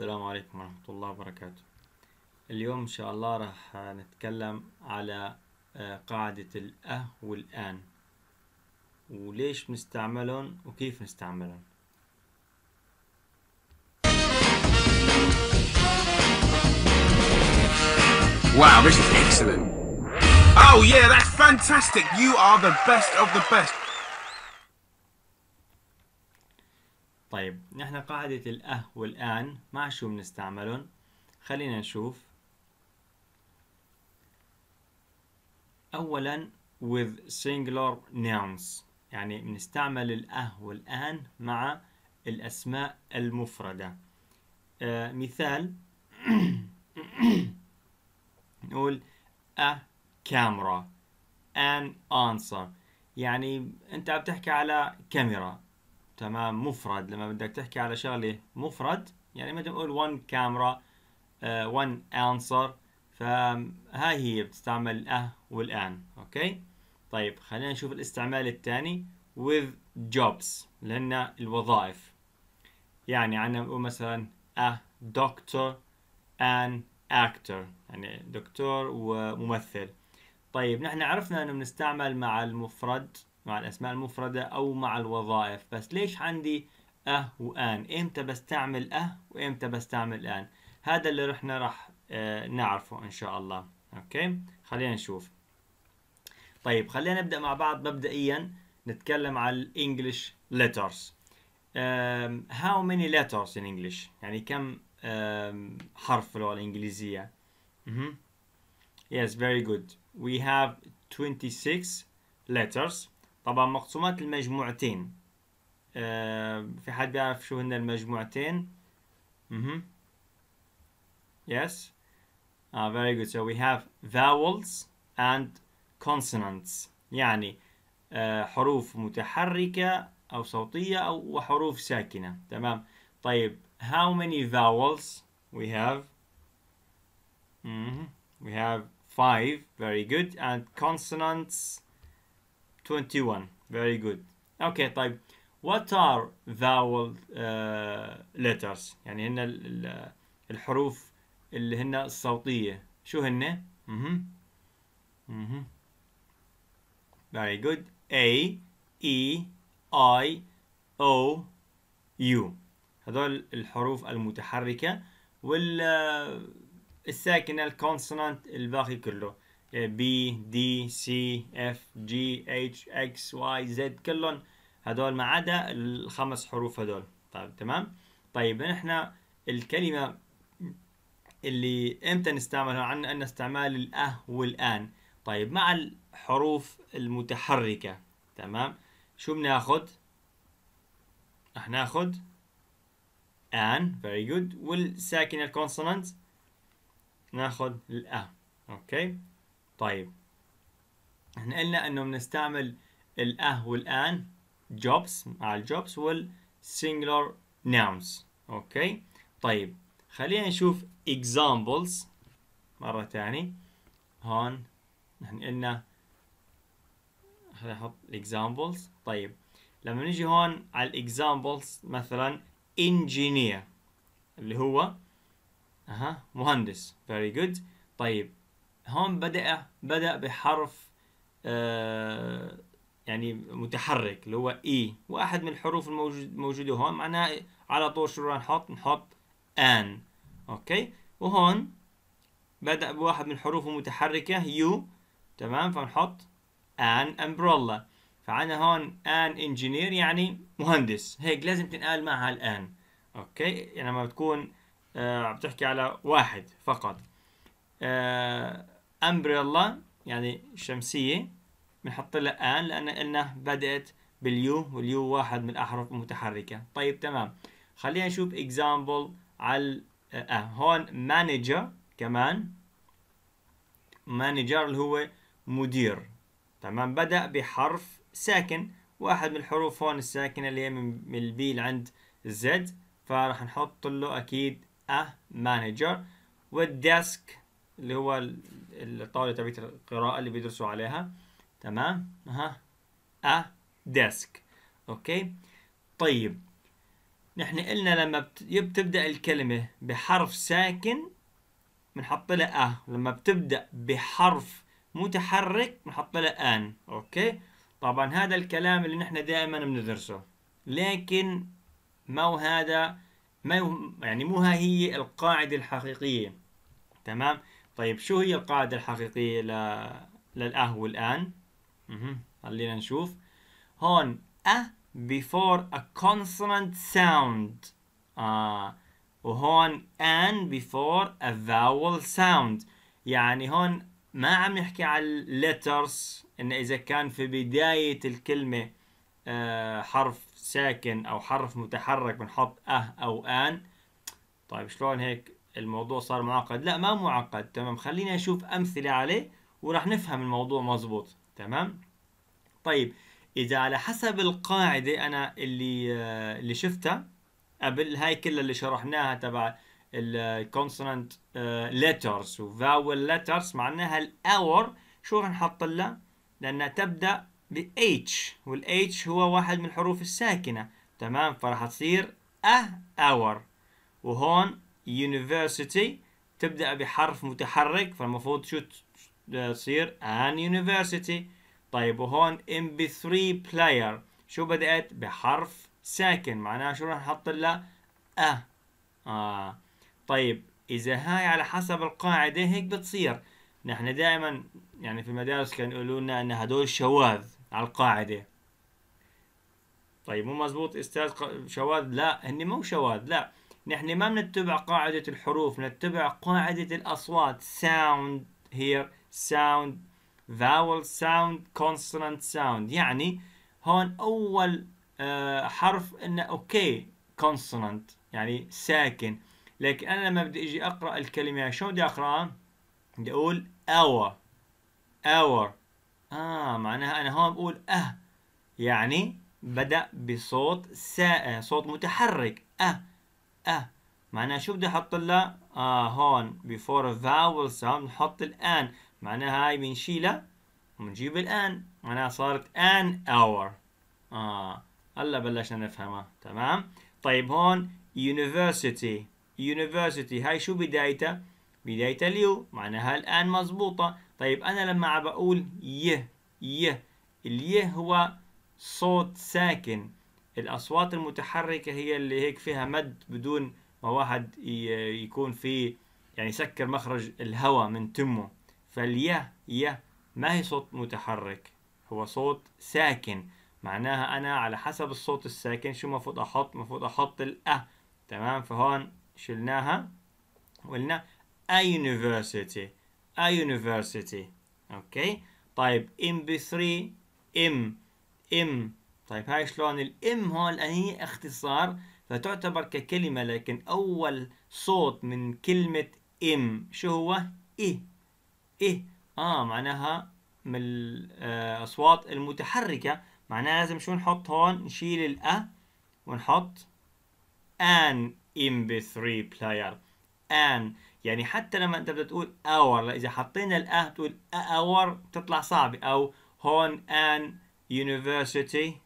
السلام عليكم ورحمة الله وبركاته اليوم إن شاء الله راح نتكلم على آه، قاعدة الأه والآن وليش نستعملهم وكيف نستعملهم Wow, this is excellent. Oh yeah, that's fantastic. You are the best of the best. طيب نحن قاعدة الأه والآن مع شو بنستعملهم خلينا نشوف أولا with singular nouns يعني بنستعمل الأه والآن مع الأسماء المفردة آه مثال نقول a camera an answer يعني أنت عم تحكي على كاميرا تمام مفرد لما بدك تحكي على شغله مفرد يعني مثلا ما نقول one camera آه، one answer فهاي هي بتستعمل اه والان اوكي طيب خلينا نشوف الاستعمال الثاني with jobs لأن الوظائف يعني عنا نقول مثلا a أه، doctor an actor يعني دكتور وممثل طيب نحن عرفنا انه بنستعمل مع المفرد مع الأسماء المفردة أو مع الوظائف بس ليش عندي أه وآن إمتى بستعمل أه وإمتى بستعمل آن هذا اللي رحنا راح آه نعرفه إن شاء الله أوكي خلينا نشوف طيب خلينا نبدأ مع بعض مبدئيا نتكلم على الإنجليش letters how many letters in English يعني كم حرف في اللغة الإنجليزية mm -hmm. yes very good we have 26 letters طبعا مقسومات المجموعتين آه في حد بيعرف شو هن المجموعتين اها yes ah very good so we have vowels and consonants يعني آه حروف متحركة أو صوتية أو وحروف ساكنة تمام طيب how many vowels we have mm -hmm. we have five very good and consonants 21 very good okay طيب what are vowel uh, letters يعني هن الحروف اللي هن الصوتية شو هن؟ اها اها very good A E I O U هذول الحروف المتحركة والساكنة الكونسونانت الباقي كله B, دي سي اف جي H, X, واي زد كلهم هدول ما عدا الخمس حروف هدول طيب تمام طيب نحن الكلمه اللي امتى نستعملها عنا ان استعمال الاه والان طيب مع الحروف المتحركه تمام شو بناخد رح ناخد ان very good والساكنه الكونسونانت ناخد الاه اوكي طيب احنا قلنا انه بنستعمل الاه والان jobs مع الجوبس والسنجلر nouns اوكي طيب خلينا نشوف examples مرة ثانية هون نحن قلنا خلينا نحط examples طيب لما نيجي هون على الاكزامبلز مثلا engineer اللي هو اها مهندس very good طيب هون بدأ بدأ بحرف آه، يعني متحرك اللي هو اي واحد من الحروف الموجوده هون معناها على طول شو نحط نحط ان اوكي وهون بدأ بواحد من حروفه متحركة يو تمام فنحط ان امبرولا فعنا هون ان انجينير يعني مهندس هيك لازم تنقال معها الان اوكي يعني لما بتكون آه عم تحكي على واحد فقط آه امبريلا يعني شمسية بنحط لها ان لان قلنا بدأت باليو واليو واحد من الاحرف المتحركة طيب تمام خلينا نشوف اكزامبل على آه هون مانجر كمان مانجر اللي هو مدير تمام بدأ بحرف ساكن واحد من الحروف هون الساكنة اللي هي من البي لعند الزد فراح نحط له أكيد أ مانجر والديسك اللي هو الطاولة تبعت القراءة اللي بيدرسوا عليها تمام ها أ ديسك أوكي طيب نحن قلنا لما بتبدأ الكلمة بحرف ساكن بنحط لها أ لما بتبدأ بحرف متحرك بنحط لها آن أوكي طبعا هذا الكلام اللي نحن دائما بندرسه لكن ما هو هذا ما يعني مو هي القاعدة الحقيقية تمام طيب شو هي القاعدة الحقيقية ل... للأهو الآن؟ خلينا نشوف هون أ before a consonant sound آه. وهون أن before a vowel sound يعني هون ما عم نحكي على الليترز إن إذا كان في بداية الكلمة آه حرف ساكن أو حرف متحرك بنحط أه أو آن طيب شلون هيك الموضوع صار معقد لا ما معقد تمام خليني أشوف امثله عليه وراح نفهم الموضوع مظبوط تمام طيب اذا على حسب القاعده انا اللي آه، اللي شفتها قبل هاي كلها اللي شرحناها تبع الكونسونانت ليترز وفاول ليترز معناها الاور شو راح نحط لها لانها تبدا ب H وال H هو واحد من الحروف الساكنه تمام فراح تصير أه اور وهون university تبدأ بحرف متحرك فالمفروض شو تصير an university طيب وهون mp3 player شو بدأت بحرف ساكن معناها شو راح نحط لها أ آه. طيب إذا هاي على حسب القاعدة هيك بتصير نحن دائما يعني في المدارس كانوا يقولوا لنا أن هدول شواذ على القاعدة طيب مو مزبوط استاذ شواذ لا هن مو شواذ لا نحن ما بنتبع قاعدة الحروف نتبع قاعدة الأصوات sound here sound vowel sound consonant sound يعني هون أول آه، حرف إنه أوكي consonant يعني ساكن لكن أنا لما بدي أجي أقرأ الكلمة شو بدي أقرأها؟ بدي أقول hour hour آه معناها أنا هون بقول أه يعني بدأ بصوت سائل صوت متحرك أه أ آه. معناها شو بدي أحط لها؟ آه هون before a vowel sound نحط الآن معناها هاي بنشيلها ونجيب الآن معناها صارت an hour آه هلا بلشنا نفهمها تمام؟ طيب هون university university هاي شو بدايتها؟ بدايتها اليو معناها الآن مضبوطة طيب أنا لما عم بقول ي ي اليه هو صوت ساكن الاصوات المتحركه هي اللي هيك فيها مد بدون ما واحد يكون في يعني يسكر مخرج الهواء من تمه فاليا يا ما هي صوت متحرك هو صوت ساكن معناها انا على حسب الصوت الساكن شو المفروض احط المفروض احط الأ تمام فهون شلناها وقلنا اي يونيفرسيتي اي يونيفرسيتي اوكي طيب ام بي 3 ام ام طيب هاي شلون الام هون لان هي اختصار فتعتبر ككلمه لكن اول صوت من كلمه ام شو هو إيه إيه اه معناها من الاصوات آه، المتحركه معناها لازم شو نحط هون نشيل الأ ونحط ان ام بي 3 player ان يعني حتى لما انت بدك تقول اور اذا حطينا الأ بتقول اور تطلع صعبه او هون ان يونيفرسيتي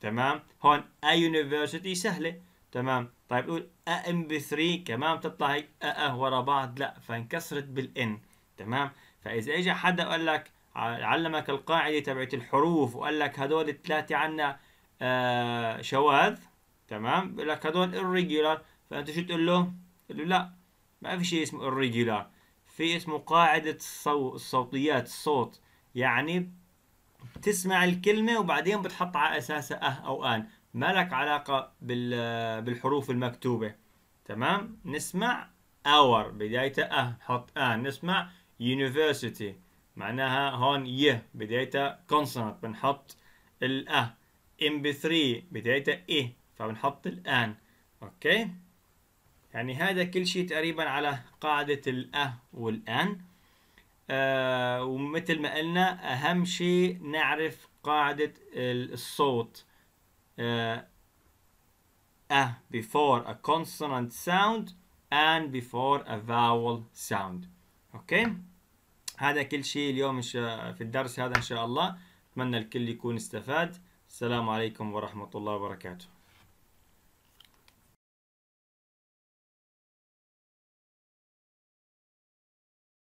تمام هون اي يونيفرسيتي سهله تمام طيب قول ام بي 3 كمان بتطلع هيك أه ورا بعض لا فانكسرت بالان تمام فاذا اجى حدا وقال لك علمك القاعده تبعت الحروف وقال لك هدول الثلاثه عنا آه شواذ تمام بقول لك هدول الريجولار فانت شو تقول له؟ تقول له لا ما في شيء اسمه الريجولار في اسمه قاعده الصو... الصوتيات الصوت يعني تسمع الكلمة وبعدين بتحط على أساسها أه أو آن ما لك علاقة بالحروف المكتوبة تمام نسمع our بدايته أه حط آن نسمع university معناها هون ي بدايته consonant بنحط الأه mp3 بدايته إيه فبنحط الآن أوكي يعني هذا كل شيء تقريبا على قاعدة الأه والآن آه، ومثل ما قلنا أهم شيء نعرف قاعدة الصوت آه،, أه before a consonant sound and before a vowel sound أوكي هذا كل شيء اليوم في الدرس هذا إن شاء الله أتمنى الكل يكون استفاد السلام عليكم ورحمة الله وبركاته